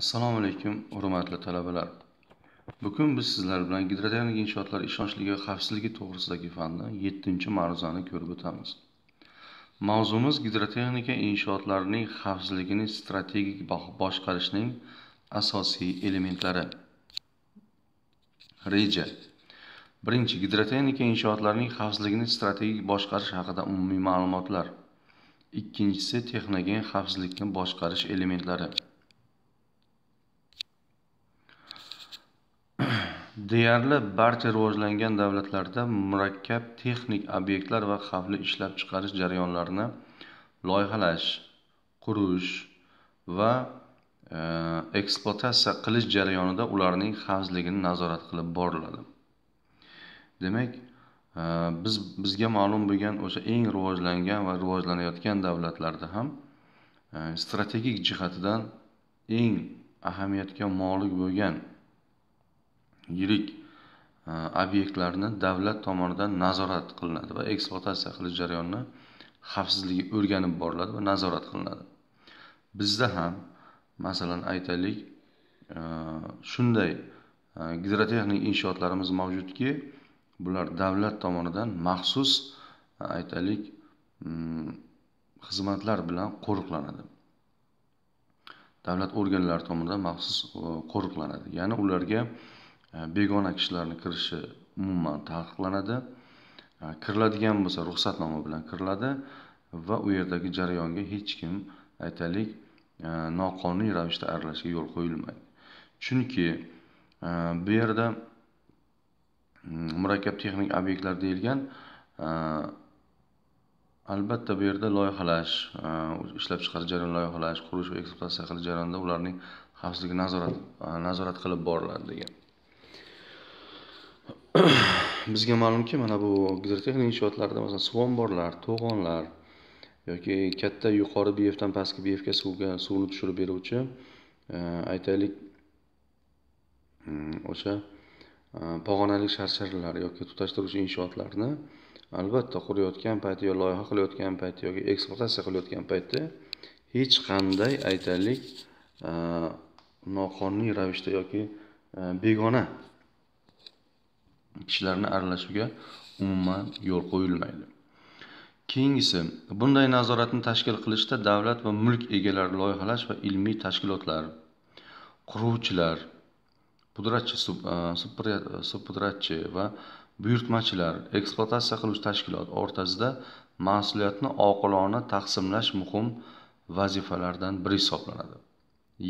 assalomu alaykum hurmatli talabalar bugun biz sizlar bilan gidrotermik inshootlar ishonchligi va xavfsizligi to'g'risidagi fanni yettinchi ma'ruzani ko'rib o'tamiz mavzumiz gidrotexnika inshootlarining xavfsizligini strategik boshqarishning asosiy elementlari reja birinchi gidrotexnika inshootlarining xavfsizligini strategik boshqarish haqida umumiy ma'lumotlar ikkinchisi texnogen xavfsizlikni boshqarish elementlari deyarli barcha rivojlangan davlatlarda murakkab texnik obyektlar va xavfli ishlab chiqarish jarayonlarini loyihalash qurish va e, ekspluatatsiya qilish jarayonida ularning xavfsizligini nazorat qilib boriladi demak e, biz bizga ma'lum bo'lgan o'sha eng rivojlangan va rivojlanayotgan davlatlarda ham e, strategik jihatidan eng ahamiyatga molik bo'lgan yirik e, obyektlarni davlat tomonidan nazorat qilinadi va ekspluatatsiya qilish jarayonini xavfsizligi o'rganib boriladi va nazorat qilinadi bizda ham masalan aytaylik e, shunday e, gidrotexnik inshootlarimiz mavjudki bular davlat tomonidan maxsus aytaylik mm, xizmatlar bilan qo'riqlanadi davlat organlari tomonidan maxsus qo'riqlanadi ya'ni ularga Э, begona kishilarni kirishi umuman taqiqlanadi э, kiriladigan bo'lsa ruxsatnoma bilan kiriladi va u yerdagi jarayonga hech kim aytaylik e, noqonuniy ravishda aralashishga yo'l qo'yilmaydi chunki e, bu yerda mm, murakkab texnik obyektlar deyilgan e, albatta bu yerda loyihalash ishlab chiqarish jarayoni loyihalash qurish va ekspluatatsiya qilish jarayonida ularning xavfsizligi nazorat nazorat qilib boriladi degan bizga ma'lumki mana bu gidrotexnik inshootlarda masalan suv omborlar to'g'onlar yoki katta yuqori biyevdan pastki biyevga suvga suvni tushirib beruvchi e, aytaylik mm, o'sha e, pog'onali sharsharlar yoki tutashtiruvchi inshootlarni albatta qurayotgan payti yo loyiha qilayotgan payti yoki ekspluatatsiya qilayotgan paytda hech qanday aytaylik e, noqonuniy ravishda yoki begona kishilarni aralashuviga umuman yo'l qo'yilmaydi keyingisi bunday nazoratni tashkil qilishda davlat va mulk egalari loyihalash va ilmiy tashkilotlar quruvchilar pudratchi supudratchi e, va buyurtmachilar ekspluatatsiya qiluvchi tashkilot o'rtasida mas'uliyatni oqilona taqsimlash muhim vazifalardan biri hisoblanadi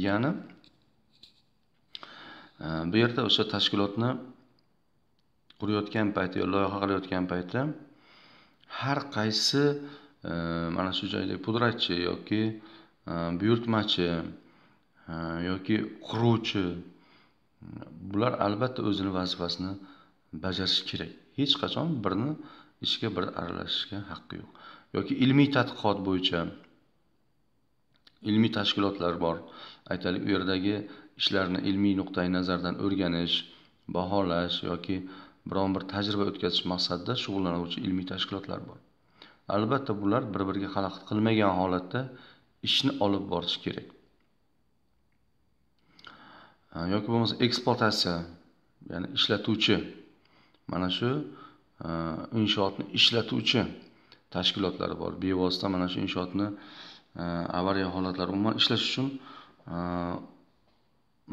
ya'ni e, bu yerda o'sha tashkilotni qurayotgan payti yo loyiha qilayotgan payti har qaysi e, mana shu joyda pudratchi yoki e, buyurtmachi e, yoki quruvchi bular albatta o'zini vazifasini bajarishi kerak hech qachon birni ishiga bir aralashishga haqqi yo'q yoki ilmiy tadqiqot bo'yicha ilmiy tashkilotlar bor aytaylik u yerdagi ishlarni ilmiy nuqtai nazardan o'rganish baholash yoki biron bir tajriba o'tkazish maqsadida shug'ullanuvchi ilmiy tashkilotlar bor albatta bular bir biriga xalaqit qilmagan holatda ishni olib borish kerak yoki bo'lmasa ekspluatatsiya ya'ni ishlatuvchi mana shu e, inshootni ishlatuvchi tashkilotlari bor bevosita mana shu inshootni e, avariya holatlari umuman ishlash uchun e,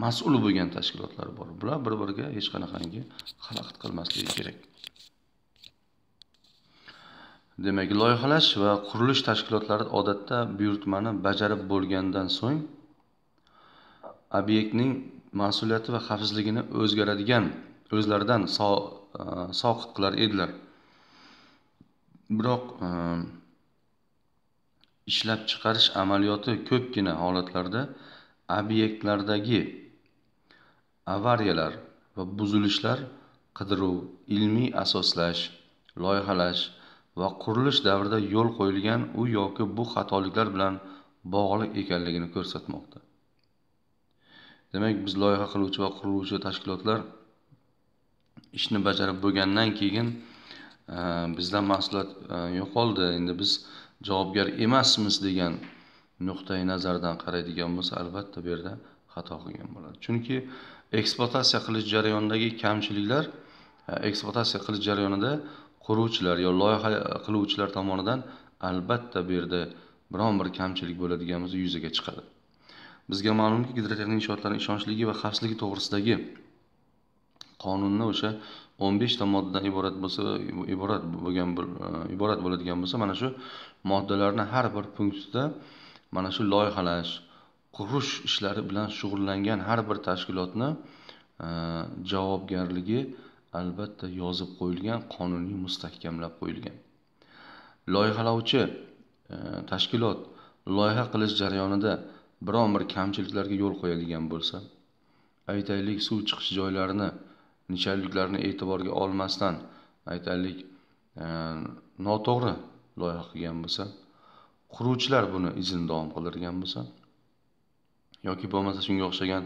mas'ul bo'lgan tashkilotlar bor bular bir biriga hech qanaqangi xalaqit qilmasligi kerak demak loyihalash va qurilish tashkilotlari odatda buyurtmani bajarib bo'lgandan so'ng obyektning mas'uliyati va xavfsizligini o'zgaradigan o'zlaridan e, soqit qilar edilar biroq e, ishlab chiqarish amaliyoti ko'pgina holatlarda obyektlardagi avariyalar va buzilishlar qidiruv ilmiy asoslash loyihalash va qurilish davrida yo'l qo'yilgan u yoki bu xatoliklar bilan bog'liq ekanligini ko'rsatmoqda demak biz loyiha qiluvchi va quruvchi tashkilotlar ishni bajarib bo'lgandan keyin e, bizdan mas'uliyat e, yo'qoldi endi biz javobgar emasmiz degan nuqtai nazardan qaraydigan bo'lsa albatta bu yerda xato qilgan bo'ladi chunki ekspluatatsiya qilish jarayonidagi kamchiliklar e, ekspluatatsiya qilish jarayonida quruvchilar yo loyiha qiluvchilar tomonidan albatta bu yerda biron bir kamchilik bo'ladigan bo'lsa yuzaga chiqadi bizga ma'lumki gidrotexnik inshootlarni ishonchligi va xavfsizligi to'g'risidagi qonunni o'sha o'n beshta moddadan iborat bo'lsa iborat bo'lgan bir e, iborat bo'ladigan bo'lsa mana shu moddalarni har bir punktida mana shu loyihalash qurish ishlari bilan shug'ullangan har bir tashkilotni e, javobgarligi albatta yozib qo'yilgan qonuniy mustahkamlab qo'yilgan loyihalovchi e, tashkilot loyiha qilish jarayonida biron bir kamchiliklarga yo'l qo'yadigan bo'lsa aytaylik suv chiqish joylarini nichaliklarni e'tiborga olmasdan aytaylik e, noto'g'ri loyiha qilgan bo'lsa quruvchilar buni izini davom qildirgan bo'lsa yoki bo'lmasa shunga o'xshagan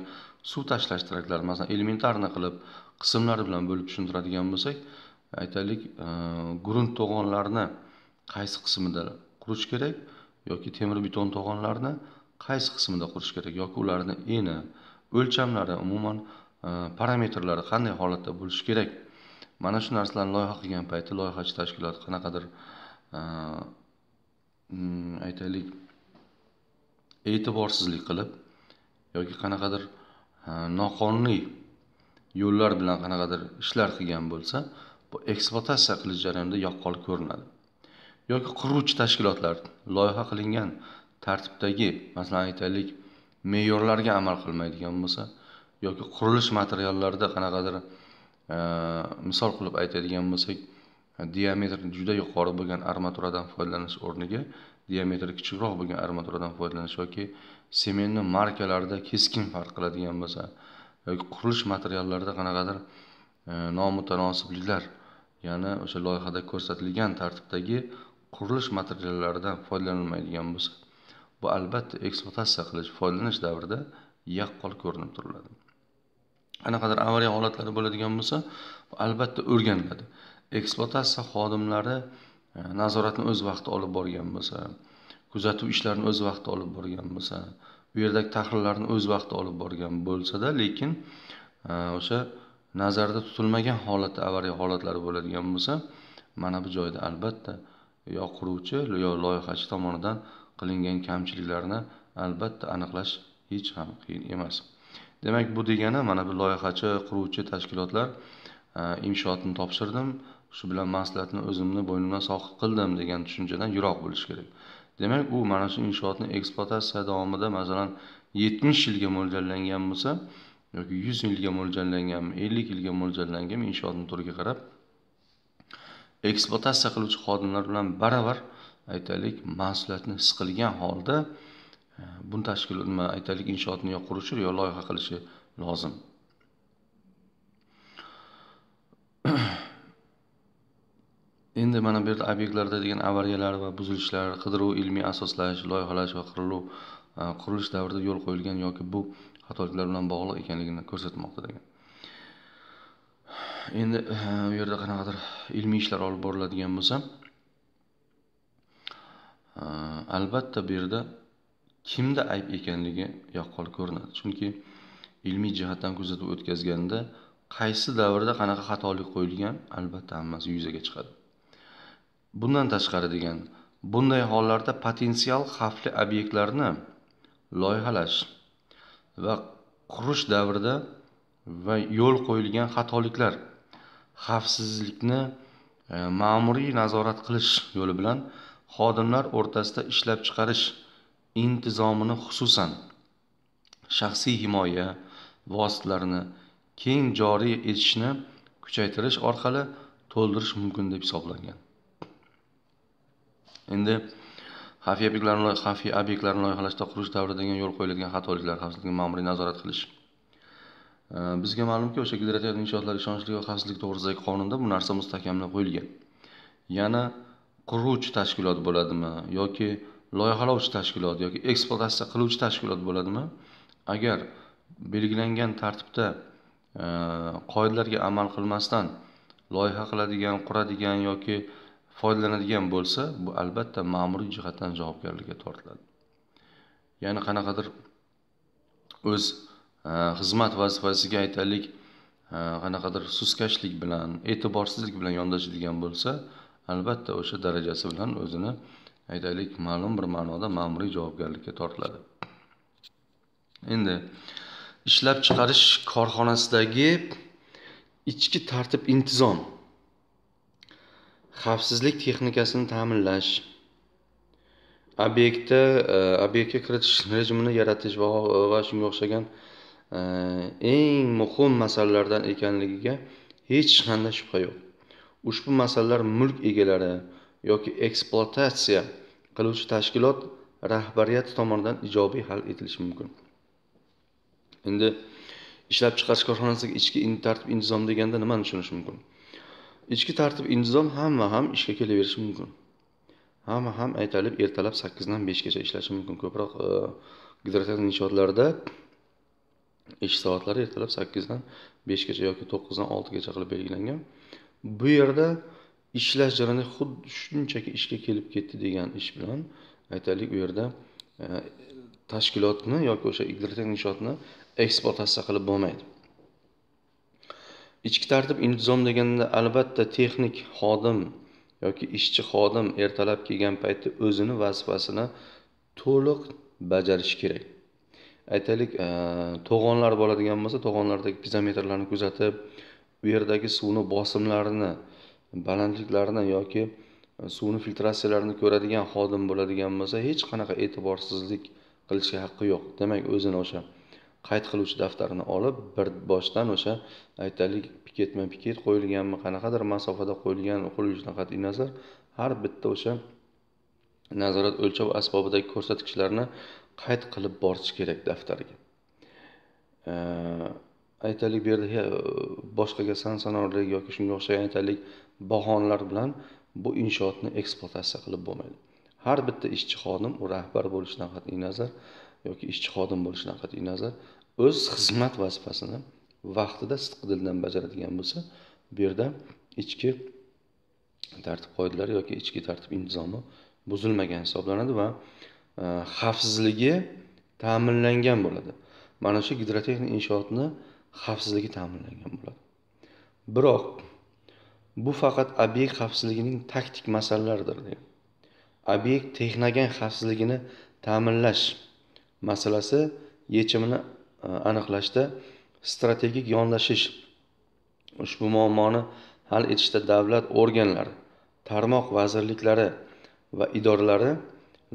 suv tashlash teraklarini masalan elementarni qilib qismlari bilan bo'lib tushuntiradigan bo'lsak aytaylik e, grunt to'g'onlarni qaysi qismida qurish kerak yoki temir beton to'g'onlarni qaysi qismida qurish kerak yoki ularni eni o'lchamlari umuman e, parametrlari qanday holatda bo'lishi kerak mana shu narsalarni loyiha qilgan paytda loyihachi tashkilot qanaqadir e, mm, aytaylik e'tiborsizlik qilib yoki qanaqadir e, noqonuniy yo'llar bilan qanaqadir ishlar qilgan bo'lsa bu ekspluatatsiya qilish jarayonida yaqqol ko'rinadi yoki quruvchi tashkilotlar loyiha qilingan tartibdagi masalan aytaylik me'yorlarga amal qilmaydigan bo'lsa yoki qurilish materiallarida qanaqadir e, misol qilib aytadigan bo'lsak diametri juda yuqori bo'lgan armaturadan foydalanish o'rniga diametri kichikroq bo'lgan armaturadan foydalanish yoki sementni markalarida keskin farq qiladigan bo'lsa yoki qurilish materiallarida qanaqadir e, nomutanosibliklar ya'ni o'sha loyihada ko'rsatilgan tartibdagi qurilish materiallaridan foydalanilmaydigan bo'lsa bu albatta ekspluatatsiya qilish foydalanish davrida yaqqol ko'rinib turiladi qanaqadir avariya holatlari bo'ladigan bo'lsa albatta o'rganiladi ekspluatatsiya xodimlari Э, nazoratni o'z vaqtida olib borgan bo'lsa kuzatuv ishlarini o'z vaqtida olib borgan bo'lsa u yerdagi tahrirlarni o'z vaqtida olib borgan bo'lsada lekin e, o'sha nazarda tutilmagan holatda avariya holatlari bo'ladigan bo'lsa mana bu joyda albatta yo quruvchi yo loyihachi tomonidan qilingan kamchiliklarni albatta aniqlash hech ham qiyin emas demak bu degani mana bu loyihachi quruvchi tashkilotlar e, inshootni topshirdim shu bilan maslahatni o'zimni bo'ynimdan soqit qildim degan tushunchadan yiroq bo'lish kerak demak u mana shu inshootni ekspluatatsiya davomida masalan yetmish yilga mo'ljallangan bo'lsa yoki yuz yilga mo'ljallanganmi ellik yilga mo'ljallanganmi inshootni turiga qarab ekspluatatsiya qiluvchi xodimlar bilan baravar aytaylik mas'uliyatni his qilgan holda e, buni tashkil nima aytaylik inshootni yo qurishi yo loyiha qilishi lozim endi mana bu yerda obyektlarda degan avariyalar va buzilishlar qidiruv ilmiy asoslash loyihalash va qurilu e, qurilish davrida yo'l qo'yilgan yoki bu xatoliklar bilan bog'liq ekanligini ko'rsatmoqda degan endi e, bu yerda qanaqadir ilmiy ishlar olib boriladigan bo'lsa e, albatta bu yerda kimda ayb ekanligi yaqqol ko'rinadi chunki ilmiy jihatdan kuzatuv o'tkazganda qaysi davrda qanaqa xatolik qo'yilgan albatta hammasi yuzaga chiqadi bundan tashqari degan bunday hollarda potensial xavfli obyektlarni loyihalash va qurish davrida va yo'l qo'yilgan xatoliklar xavfsizlikni e, ma'muriy nazorat qilish yo'li bilan xodimlar o'rtasida ishlab chiqarish intizomini xususan shaxsiy himoya vositalarini keng joriy etishni kuchaytirish orqali to'ldirish mumkin deb hisoblangan endi xavfiy obyektlarni xavfiy obyektlarni loyihalashda qurish davrida yo'l qo'yiladigan xatoliklar xavfsizlikni ma'muriy nazorat qilish bizga ma'lumki o'sha gidrotexnik inshootlar ishonchli va xavfsizlik to'g'risidagi qonunda bu narsa mustahkamlab qo'yilgan yana quruvchi tashkilot bo'ladimi yoki loyihalovchi tashkilot yoki ekspluatatsiya qiluvchi tashkilot bo'ladimi agar belgilangan tartibda qoidalarga amal qilmasdan loyiha qiladigan quradigan yoki foydalanadigan bo'lsa bu albatta ma'muriy jihatdan javobgarlikka tortiladi ya'ni qanaqadir o'z e, xizmat vazifasiga aytaylik e, qanaqadir suskashlik bilan e'tiborsizlik bilan yondashadigan bo'lsa albatta o'sha darajasi bilan o'zini aytaylik ma'lum bir ma'noda ma'muriy javobgarlikka tortiladi endi ishlab chiqarish korxonasidagi ichki tartib intizom xavfsizlik texnikasini ta'minlash obyektda e, obyektga kiritish rejimini yaratish va, va shunga o'xshagan e, eng muhim masalalardan ekanligiga hech qanday shubha yo'q ushbu masalalar mulk egalari yoki ekspluatatsiya qiluvchi tashkilot rahbariyati tomonidan ijobiy hal etilishi mumkin endi ishlab chiqarish korxonasidagi ichki tartib intizom deganda nimani tushunish mumkin ichki tartib intizom hamma ham ishga kelaverishi mumkin hamma ham aytalib ertalab sakkizdan beshgacha ishlashi mumkin ko'proq e, gidrotexnik inshootlarda ish soatlari ertalab sakkizdan beshgacha yoki to'qqizdan oltigacha qilib belgilangan bu yerda ishlash jarayoni xuddi shunchaki ishga kelib ketdi degan ish bilan aytaylik u yerda e, tashkilotni yoki o'sha gidrotexnik inshootni eksportatsiya qilib bo'lmaydi ichki tartib intizom deganda albatta texnik xodim yoki ishchi xodim ertalab kelgan paytda o'zini vazifasini to'liq bajarishi kerak aytaylik e, to'g'onlar bo'ladigan bo'lsa to'g'onlardagi pizometrlarni kuzatib u yerdagi suvni bosimlarini balandliklarini yoki e, suvni filtratsiyalarini ko'radigan xodim bo'ladigan bo'lsa hech qanaqa e'tiborsizlik qilishga haqqi yo'q demak o'zini o'sha qayd qiluvchi daftarini olib bir boshdan o'sha aytaylik piketma piket qo'yilganmi qanaqadir masofada qo'yilgan qo'yilishidan qat'iy nazar har bitta o'sha nazorat o'lchov asbobidagi ko'rsatkichlarni qayd qilib borish kerak daftarga aytaylik bu yerda boshqaga san sanoqli yoki shunga o'xshagan aytaylik bahonalar bilan bu inshootni ekspluatatsiya qilib bo'lmaydi har bitta ishchi xodim u rahbar bo'lishidan qat'iy nazar yoki ishchi xodim bo'lishidan qat'iy nazar o'z xizmat vazifasini vaqtida sidqi bajaradigan bo'lsa bu yerda ichki tartib qoidalari yoki ichki tartib intizomi buzilmagan hisoblanadi va e, xavfsizligi ta'minlangan bo'ladi mana shu gidrotexnik inshootni xavfsizligi ta'minlangan bo'ladi biroq bu faqat obyekt xavfsizligining taktik masalalaridir obyekt texnogen xavfsizligini ta'minlash masalasi yechimini e, aniqlashda strategik yondashish ushbu muammoni hal etishda davlat organlari tarmoq vazirliklari va idoralari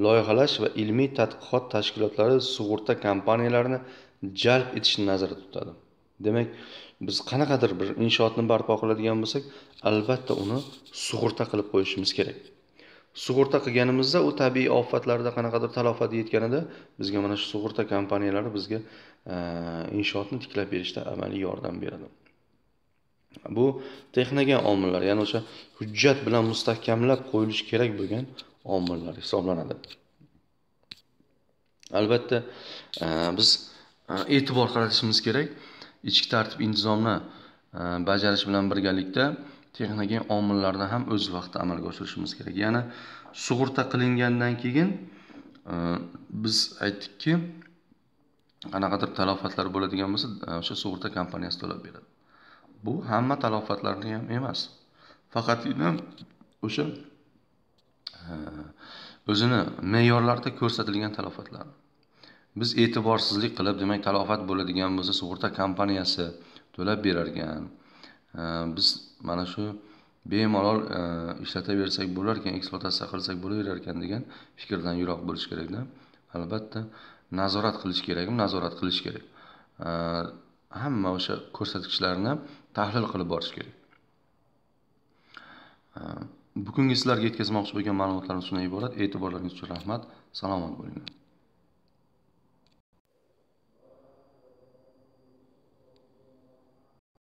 loyihalash va ilmiy tadqiqot tashkilotlari sug'urta kompaniyalarini jalb etishni nazarda tutadi demak biz qanaqadir bir inshootni barpo qiladigan bo'lsak albatta uni sug'urta qilib qo'yishimiz kerak sug'urta qilganimizda u tabiiy ofatlarda qanaqadir talofat yetganida bizga mana shu sug'urta kompaniyalari bizga e, inshootni tiklab berishda amaliy yordam beradi bu texnogen omillar ya'ni o'sha hujjat bilan mustahkamlab qo'yilishi kerak bo'lgan omillar hisoblanadi albatta e, biz e, e'tibor qaratishimiz kerak ichki tartib intizomni bajarish bilan birgalikda texnogen omillarni ham o'z vaqtida amalga oshirishimiz kerak ya'ni sug'urta qilingandan keyin e, biz aytdikki qanaqadir talofatlar bo'ladigan bo'lsa e, o'sha sug'urta kompaniyasi to'lab beradi bu hamma talofatlarni ham emas faqatgina e, o'sha o'zini me'yorlarida ko'rsatilgan talofatlar biz e'tiborsizlik qilib demak talofat bo'ladigan bo'lsa sug'urta kompaniyasi to'lab berar ekan Э, biz mana shu bemalol э, ishlataversak bo'larkan eksploatatsiya qilsak bo'laverarkan degan fikrdan yiroq bo'lish kerakda albatta nazorat qilish kerakmi nazorat qilish kerak э, hamma o'sha ko'rsatkichlarni tahlil qilib borish kerak bugungi sizlarga yetkazmoqchi bo'lgan ma'lumotlarim shundan iborat e'tiborlaringiz uchun rahmat salomat bo'linglar